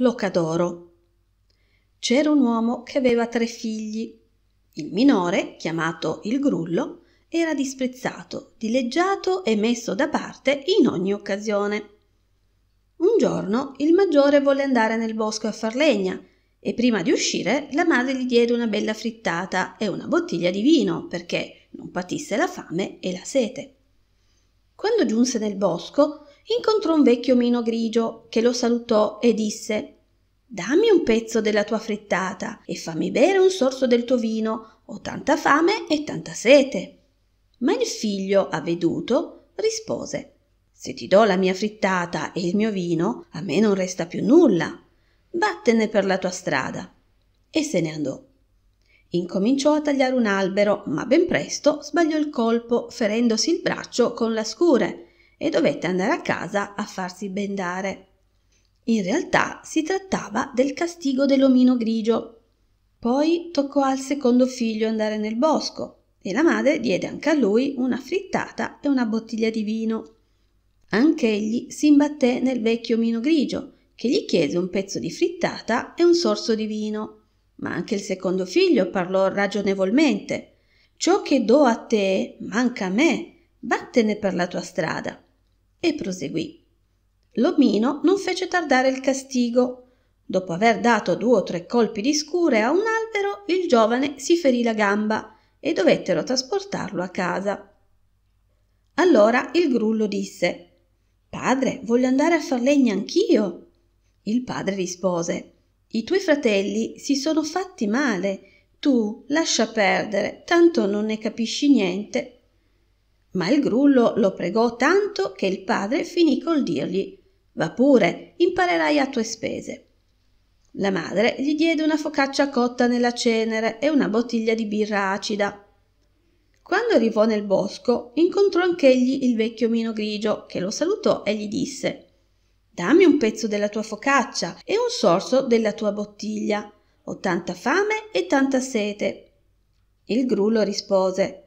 Locadoro. C'era un uomo che aveva tre figli. Il minore, chiamato il Grullo, era disprezzato, dileggiato e messo da parte in ogni occasione. Un giorno il maggiore volle andare nel bosco a far legna e prima di uscire la madre gli diede una bella frittata e una bottiglia di vino perché non patisse la fame e la sete. Quando giunse nel bosco incontrò un vecchio mino grigio che lo salutò e disse dammi un pezzo della tua frittata e fammi bere un sorso del tuo vino, ho tanta fame e tanta sete. Ma il figlio, avveduto, rispose Se ti do la mia frittata e il mio vino, a me non resta più nulla. Vattene per la tua strada. E se ne andò. Incominciò a tagliare un albero, ma ben presto sbagliò il colpo, ferendosi il braccio con la scure, e dovette andare a casa a farsi bendare. In realtà si trattava del castigo dell'omino grigio. Poi toccò al secondo figlio andare nel bosco e la madre diede anche a lui una frittata e una bottiglia di vino. Anch'egli si imbatté nel vecchio omino grigio, che gli chiese un pezzo di frittata e un sorso di vino. Ma anche il secondo figlio parlò ragionevolmente. Ciò che do a te manca a me, vattene per la tua strada. E proseguì l'omino non fece tardare il castigo dopo aver dato due o tre colpi di scure a un albero il giovane si ferì la gamba e dovettero trasportarlo a casa allora il grullo disse padre voglio andare a far legna anch'io il padre rispose i tuoi fratelli si sono fatti male tu lascia perdere tanto non ne capisci niente ma il grullo lo pregò tanto che il padre finì col dirgli va pure, imparerai a tue spese. La madre gli diede una focaccia cotta nella cenere e una bottiglia di birra acida. Quando arrivò nel bosco, incontrò anch'egli il vecchio Mino Grigio, che lo salutò e gli disse Dammi un pezzo della tua focaccia e un sorso della tua bottiglia. Ho tanta fame e tanta sete. Il grullo rispose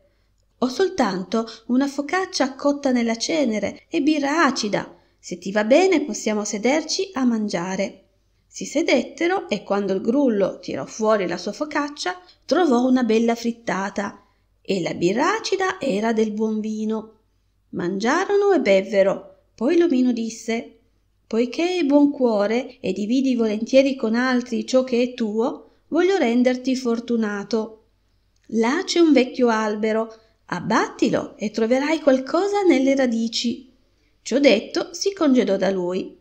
Ho soltanto una focaccia cotta nella cenere e birra acida se ti va bene possiamo sederci a mangiare. Si sedettero e quando il grullo tirò fuori la sua focaccia trovò una bella frittata e la birra acida era del buon vino. Mangiarono e bevvero. Poi l'omino disse Poiché hai buon cuore e dividi volentieri con altri ciò che è tuo, voglio renderti fortunato. Là c'è un vecchio albero, abbattilo e troverai qualcosa nelle radici ciò detto si congedò da lui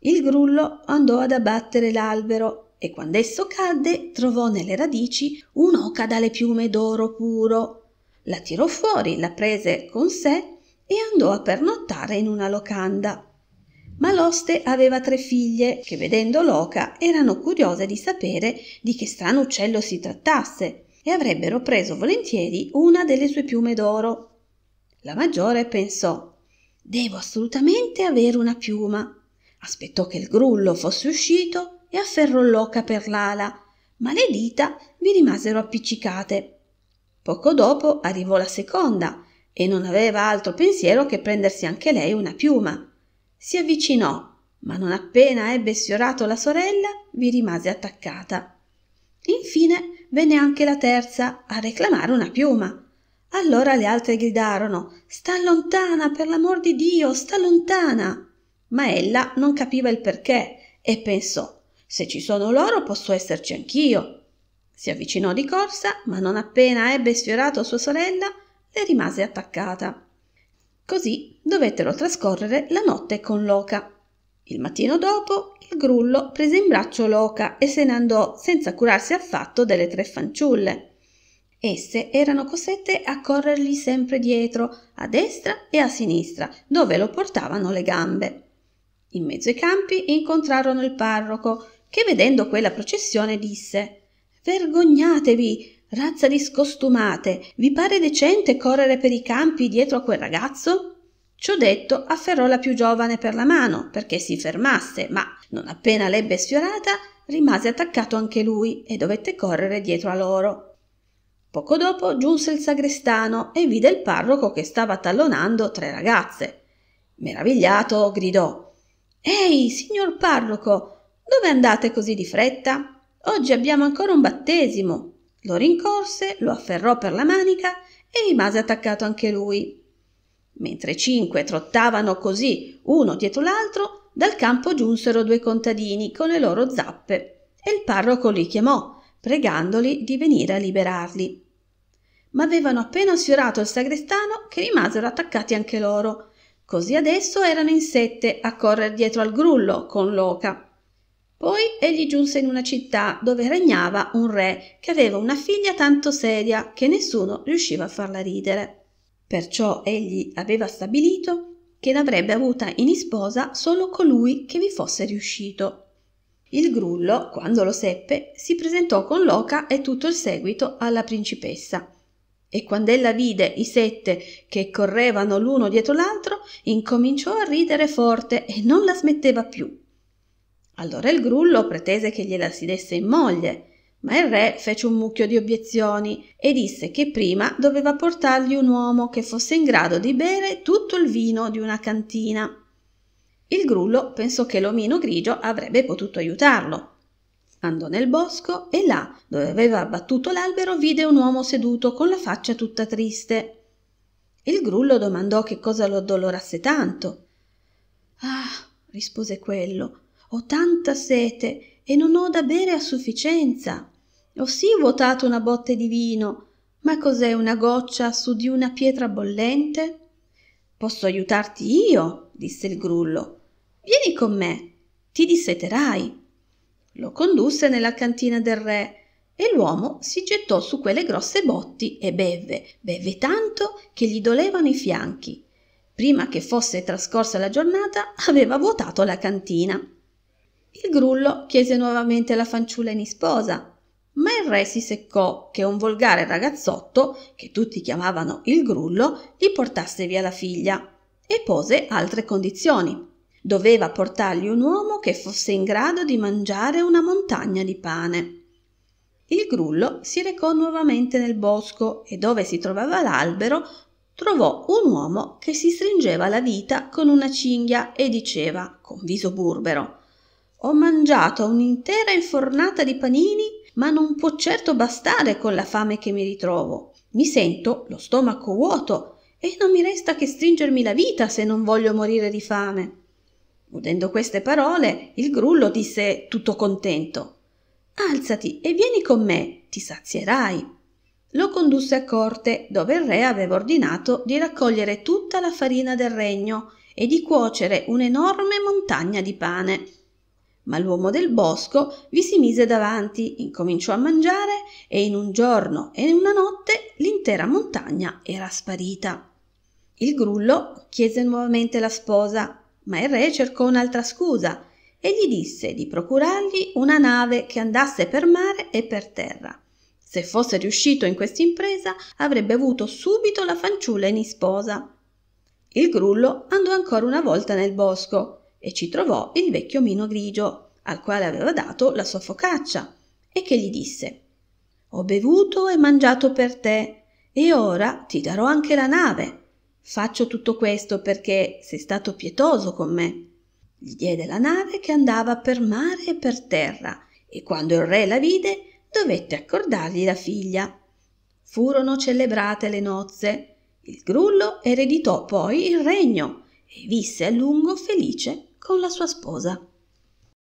il grullo andò ad abbattere l'albero e quando esso cadde trovò nelle radici un'oca dalle piume d'oro puro la tirò fuori la prese con sé e andò a pernottare in una locanda ma l'oste aveva tre figlie che vedendo l'oca erano curiose di sapere di che strano uccello si trattasse e avrebbero preso volentieri una delle sue piume d'oro la maggiore pensò Devo assolutamente avere una piuma. Aspettò che il grullo fosse uscito e afferrò l'oca per l'ala, ma le dita vi rimasero appiccicate. Poco dopo arrivò la seconda e non aveva altro pensiero che prendersi anche lei una piuma. Si avvicinò, ma non appena ebbe sfiorato la sorella, vi rimase attaccata. Infine venne anche la terza a reclamare una piuma allora le altre gridarono Sta lontana, per l'amor di Dio, sta lontana. Ma ella non capiva il perché e pensò Se ci sono loro posso esserci anch'io. Si avvicinò di corsa, ma non appena ebbe sfiorato sua sorella, le rimase attaccata. Così dovettero trascorrere la notte con Loca. Il mattino dopo il grullo prese in braccio Loca e se ne andò senza curarsi affatto delle tre fanciulle. Esse erano costrette a corrergli sempre dietro, a destra e a sinistra, dove lo portavano le gambe. In mezzo ai campi incontrarono il parroco, che vedendo quella processione disse Vergognatevi, razza di scostumate, vi pare decente correre per i campi dietro a quel ragazzo? Ciò detto, afferrò la più giovane per la mano perché si fermasse, ma non appena l'ebbe sfiorata, rimase attaccato anche lui e dovette correre dietro a loro. Poco dopo giunse il sagrestano e vide il parroco che stava tallonando tre ragazze. Meravigliato gridò Ehi, signor parroco, dove andate così di fretta? Oggi abbiamo ancora un battesimo. Lo rincorse, lo afferrò per la manica e rimase attaccato anche lui. Mentre cinque trottavano così uno dietro l'altro, dal campo giunsero due contadini con le loro zappe e il parroco li chiamò, pregandoli di venire a liberarli ma avevano appena sfiorato il sagrestano che rimasero attaccati anche loro. Così adesso erano in sette a correre dietro al grullo con l'oca. Poi egli giunse in una città dove regnava un re che aveva una figlia tanto seria che nessuno riusciva a farla ridere. Perciò egli aveva stabilito che l'avrebbe avuta in sposa solo colui che vi fosse riuscito. Il grullo, quando lo seppe, si presentò con l'oca e tutto il seguito alla principessa e quando ella vide i sette che correvano l'uno dietro l'altro, incominciò a ridere forte e non la smetteva più. Allora il grullo pretese che gliela si desse in moglie, ma il re fece un mucchio di obiezioni e disse che prima doveva portargli un uomo che fosse in grado di bere tutto il vino di una cantina. Il grullo pensò che l'omino grigio avrebbe potuto aiutarlo, Andò nel bosco e là, dove aveva abbattuto l'albero, vide un uomo seduto con la faccia tutta triste. Il grullo domandò che cosa lo addolorasse tanto. Ah, rispose quello, ho tanta sete e non ho da bere a sufficienza. Ho sì vuotato una botte di vino, ma cos'è una goccia su di una pietra bollente? Posso aiutarti io, disse il grullo. Vieni con me, ti disseterai. Lo condusse nella cantina del re e l'uomo si gettò su quelle grosse botti e bevve, bevve tanto che gli dolevano i fianchi. Prima che fosse trascorsa la giornata aveva vuotato la cantina. Il grullo chiese nuovamente la fanciulla in sposa, ma il re si seccò che un volgare ragazzotto, che tutti chiamavano il grullo, gli portasse via la figlia e pose altre condizioni doveva portargli un uomo che fosse in grado di mangiare una montagna di pane. Il grullo si recò nuovamente nel bosco e dove si trovava l'albero trovò un uomo che si stringeva la vita con una cinghia e diceva con viso burbero ho mangiato un'intera infornata di panini ma non può certo bastare con la fame che mi ritrovo mi sento lo stomaco vuoto e non mi resta che stringermi la vita se non voglio morire di fame Udendo queste parole, il grullo disse tutto contento: Alzati e vieni con me, ti sazierai. Lo condusse a corte, dove il re aveva ordinato di raccogliere tutta la farina del regno e di cuocere un'enorme montagna di pane. Ma l'uomo del bosco vi si mise davanti, incominciò a mangiare e in un giorno e in una notte l'intera montagna era sparita. Il grullo chiese nuovamente la sposa ma il re cercò un'altra scusa e gli disse di procurargli una nave che andasse per mare e per terra. Se fosse riuscito in questa impresa, avrebbe avuto subito la fanciulla in sposa. Il grullo andò ancora una volta nel bosco e ci trovò il vecchio mino grigio, al quale aveva dato la sua focaccia, e che gli disse Ho bevuto e mangiato per te, e ora ti darò anche la nave Faccio tutto questo perché sei stato pietoso con me. Gli diede la nave che andava per mare e per terra, e quando il re la vide dovette accordargli la figlia. Furono celebrate le nozze. Il grullo ereditò poi il regno e visse a lungo felice con la sua sposa.